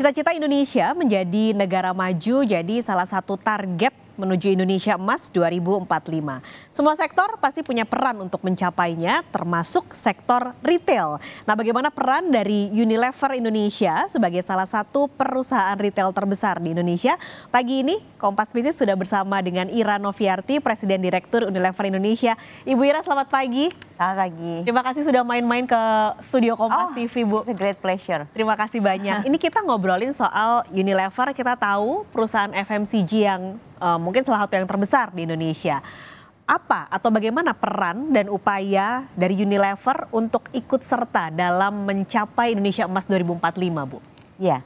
Cita-cita Indonesia menjadi negara maju jadi salah satu target menuju Indonesia Emas 2045. Semua sektor pasti punya peran untuk mencapainya, termasuk sektor retail. Nah, bagaimana peran dari Unilever Indonesia sebagai salah satu perusahaan retail terbesar di Indonesia? Pagi ini Kompas Bisnis sudah bersama dengan Ira Noviarti, Presiden Direktur Unilever Indonesia. Ibu Ira, selamat pagi. Selamat pagi. Terima kasih sudah main-main ke studio Kompas oh, TV, Bu. It's a great pleasure. Terima kasih banyak. ini kita ngobrolin soal Unilever, kita tahu perusahaan FMCG yang uh, mungkin salah satu yang terbesar di Indonesia. Apa atau bagaimana peran dan upaya dari Unilever untuk ikut serta dalam mencapai Indonesia Emas 2045, Bu? Ya,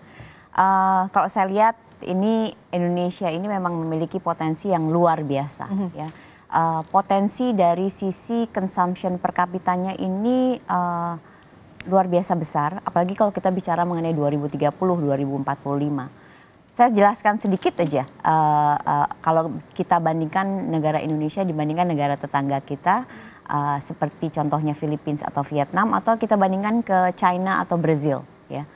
uh, kalau saya lihat ini Indonesia ini memang memiliki potensi yang luar biasa, mm -hmm. ya. Uh, potensi dari sisi consumption per kapitanya ini uh, luar biasa besar, apalagi kalau kita bicara mengenai 2030, 2045 saya jelaskan sedikit aja uh, uh, kalau kita bandingkan negara Indonesia dibandingkan negara tetangga kita uh, seperti contohnya Philippines atau Vietnam atau kita bandingkan ke China atau Brazil ya.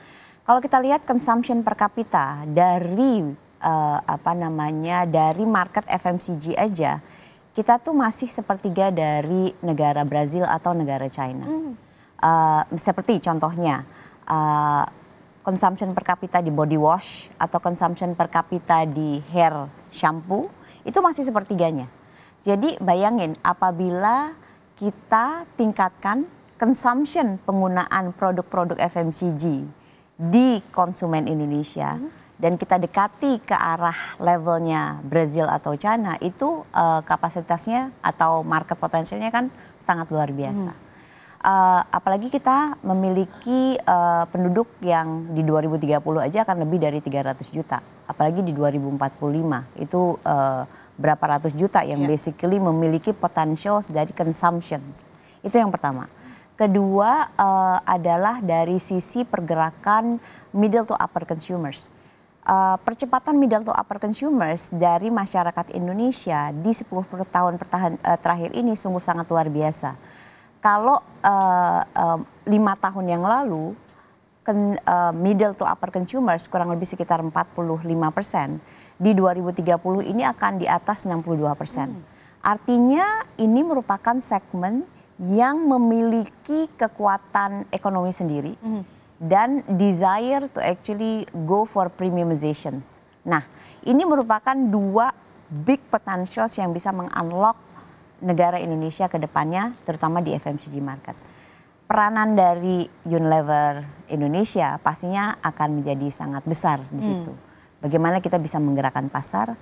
Kalau kita lihat consumption per kapita dari uh, apa namanya dari market FMCG aja kita tuh masih sepertiga dari negara Brazil atau negara China. Uh, seperti contohnya uh, consumption per kapita di body wash atau consumption per kapita di hair shampoo itu masih sepertiganya. Jadi bayangin apabila kita tingkatkan consumption penggunaan produk-produk FMCG di konsumen Indonesia hmm. dan kita dekati ke arah levelnya Brazil atau China itu uh, kapasitasnya atau market potensialnya kan sangat luar biasa. Hmm uh, apalagi kita memiliki uh, penduduk yang di 2030 aja akan lebih dari 300 juta. Apalagi di 2045 itu uh, berapa ratus juta yang yeah. basically memiliki potentials dari consumptions. Itu yang pertama. Kedua uh, adalah dari sisi pergerakan middle to upper consumers. Uh, percepatan middle to upper consumers dari masyarakat Indonesia di 10 tahun pertahan, uh, terakhir ini sungguh sangat luar biasa kalau eh, eh, lima tahun yang lalu eh, middle to upper consumers kurang lebih sekitar 45 persen, di 2030 ini akan di atas 62 persen. Hmm. Artinya ini merupakan segmen yang memiliki kekuatan ekonomi sendiri hmm. dan desire to actually go for premiumizations. Nah, ini merupakan dua big potentials yang bisa mengunlock negara Indonesia ke depannya terutama di FMCG market. Peranan dari Unilever Indonesia pastinya akan menjadi sangat besar di hmm. situ. Hmm. Bagaimana kita bisa menggerakkan pasar,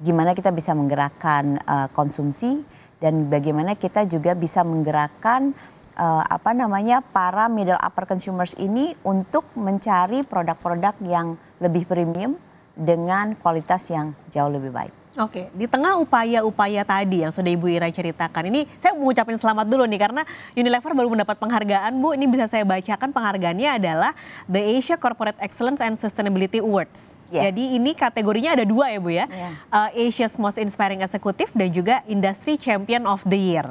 gimana kita bisa menggerakkan uh, konsumsi dan bagaimana kita juga bisa menggerakkan uh, apa namanya para middle upper consumers ini untuk mencari produk-produk yang lebih premium dengan kualitas yang jauh lebih baik. Oke, di tengah upaya-upaya tadi yang sudah Ibu Ira ceritakan, ini saya mengucapkan selamat dulu nih karena Unilever baru mendapat penghargaan, Bu. Ini bisa saya bacakan penghargaannya adalah The Asia Corporate Excellence and Sustainability Awards. Yeah. Jadi ini kategorinya ada dua ya Bu ya, yeah. Ya. uh, Asia's Most Inspiring Executive dan juga Industry Champion of the Year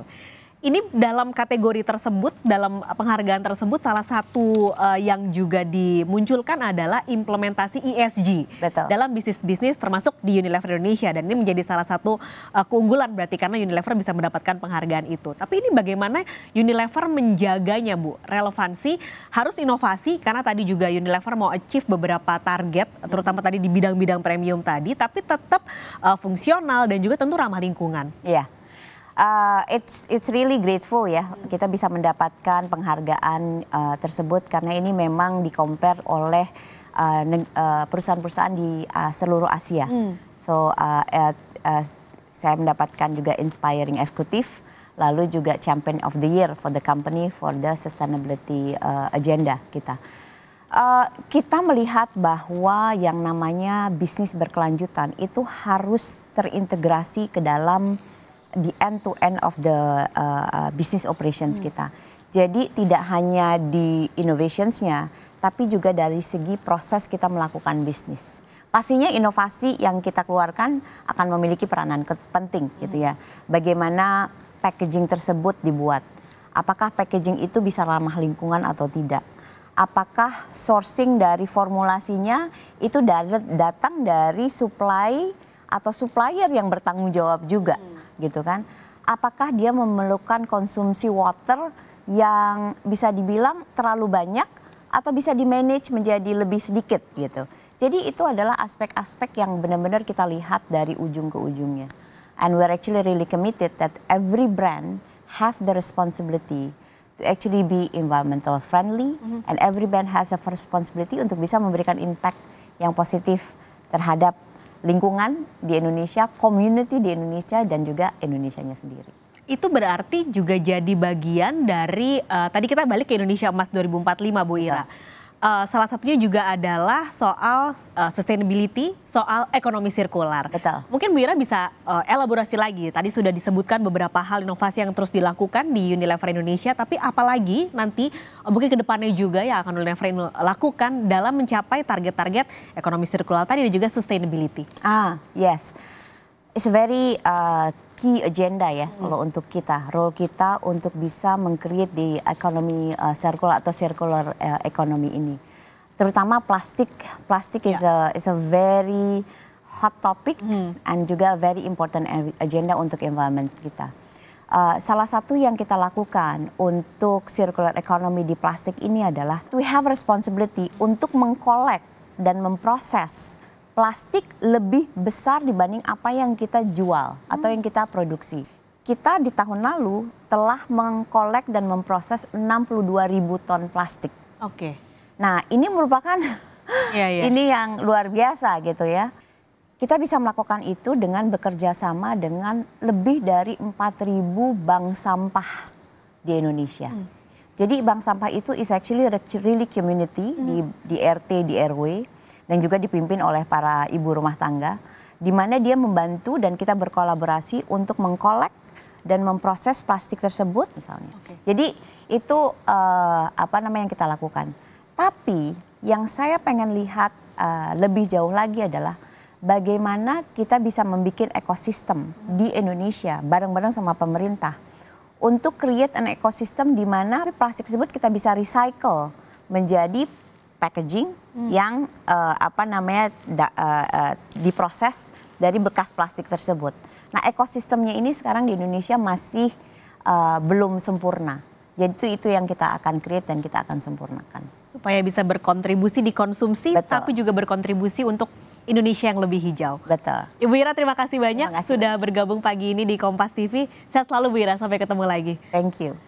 ini dalam kategori tersebut, dalam eh, penghargaan tersebut, salah satu uh, yang juga dimunculkan adalah implementasi ESG Betul. dalam bisnis-bisnis termasuk di Unilever Indonesia dan ini menjadi salah satu uh, keunggulan berarti karena Unilever bisa mendapatkan penghargaan itu. Tapi ini bagaimana Unilever menjaganya, Bu? Relevansi harus inovasi karena tadi juga Unilever mau achieve beberapa target, terutama tadi di bidang-bidang premium tadi, tapi tetap uh, fungsional dan juga tentu ramah lingkungan. Iya. Yeah uh, it's it's really grateful ya kita bisa mendapatkan penghargaan uh, tersebut karena ini memang dikompare oleh eh, perusahaan-perusahaan di uh, seluruh Asia. Hmm. So uh, at, uh, saya mendapatkan juga inspiring executive lalu juga champion of the year for the company for the sustainability uh, agenda kita. Uh, kita melihat bahwa yang namanya bisnis berkelanjutan itu harus terintegrasi ke dalam the end to end of the uh, uh, business operations hmm. kita. Jadi tidak hanya di innovationsnya, tapi juga dari segi proses kita melakukan bisnis. Pastinya inovasi yang kita keluarkan akan memiliki peranan penting hmm. gitu ya. Bagaimana packaging tersebut dibuat? Apakah packaging itu bisa ramah lingkungan atau tidak? apakah sourcing dari formulasinya itu datang dari supply atau supplier yang bertanggung jawab juga. Hmm gitu kan. Apakah dia memerlukan konsumsi water yang bisa dibilang terlalu banyak atau bisa di manage menjadi lebih sedikit gitu. Jadi itu adalah aspek-aspek yang benar-benar kita lihat dari ujung ke ujungnya. And we're actually really committed that every brand have the responsibility to actually be environmental friendly mm -hmm. and every brand has a responsibility untuk bisa memberikan impact yang positif terhadap lingkungan di Indonesia, community di Indonesia dan juga Indonesianya sendiri itu berarti juga jadi bagian dari uh, tadi kita balik ke Indonesia Emas 2045 Bu Ira. Betul uh, salah satunya juga adalah soal uh, sustainability, soal ekonomi sirkular. Betul. Mungkin Bu Ira bisa uh, elaborasi lagi. Tadi sudah disebutkan beberapa hal inovasi yang terus dilakukan di Unilever Indonesia, tapi apalagi nanti uh, mungkin kedepannya juga yang akan Unilever lakukan dalam mencapai target-target ekonomi sirkular tadi dan juga sustainability. Ah, yes. It's a very uh, key agenda ya hmm. kalau untuk kita role kita untuk bisa mengcreate di ekonomi uh, eh, circular atau circular uh, economy ini terutama plastik plastik yeah. is ya. a is a very hot topic hmm. and juga very important agenda untuk environment kita Uh, salah satu yang kita lakukan untuk circular economy di plastik ini adalah we have responsibility untuk mengkolek dan memproses plastik lebih besar dibanding apa yang kita jual atau yang kita produksi. Kita di tahun lalu telah mengkolek dan memproses 62 ribu ton plastik. Oke. Okay. Nah ini merupakan yeah, yeah. ini yang luar biasa gitu ya. Kita bisa melakukan itu dengan bekerja sama dengan lebih dari ribu bank sampah di Indonesia. Hmm. Jadi bank sampah itu is actually really community hmm. di di RT, di RW dan juga dipimpin oleh para ibu rumah tangga di mana dia membantu dan kita berkolaborasi untuk mengkolek dan memproses plastik tersebut misalnya. Okay. Jadi itu uh, apa namanya yang kita lakukan. Tapi yang saya pengen lihat uh, lebih jauh lagi adalah bagaimana kita bisa membuat ekosistem di Indonesia bareng-bareng sama pemerintah untuk create an ekosistem di mana plastik tersebut kita bisa recycle menjadi packaging hmm. yang uh, apa namanya da, uh, uh, diproses dari bekas plastik tersebut. Nah, ekosistemnya ini sekarang di Indonesia masih uh, belum sempurna. Jadi itu itu yang kita akan create dan kita akan sempurnakan. Supaya bisa berkontribusi dikonsumsi Betul. tapi juga berkontribusi untuk Indonesia yang lebih hijau. Betul. Ibu Ira terima kasih banyak terima kasih. sudah bergabung pagi ini di Kompas TV. Saya selalu Bu Ira, sampai ketemu lagi. Thank you.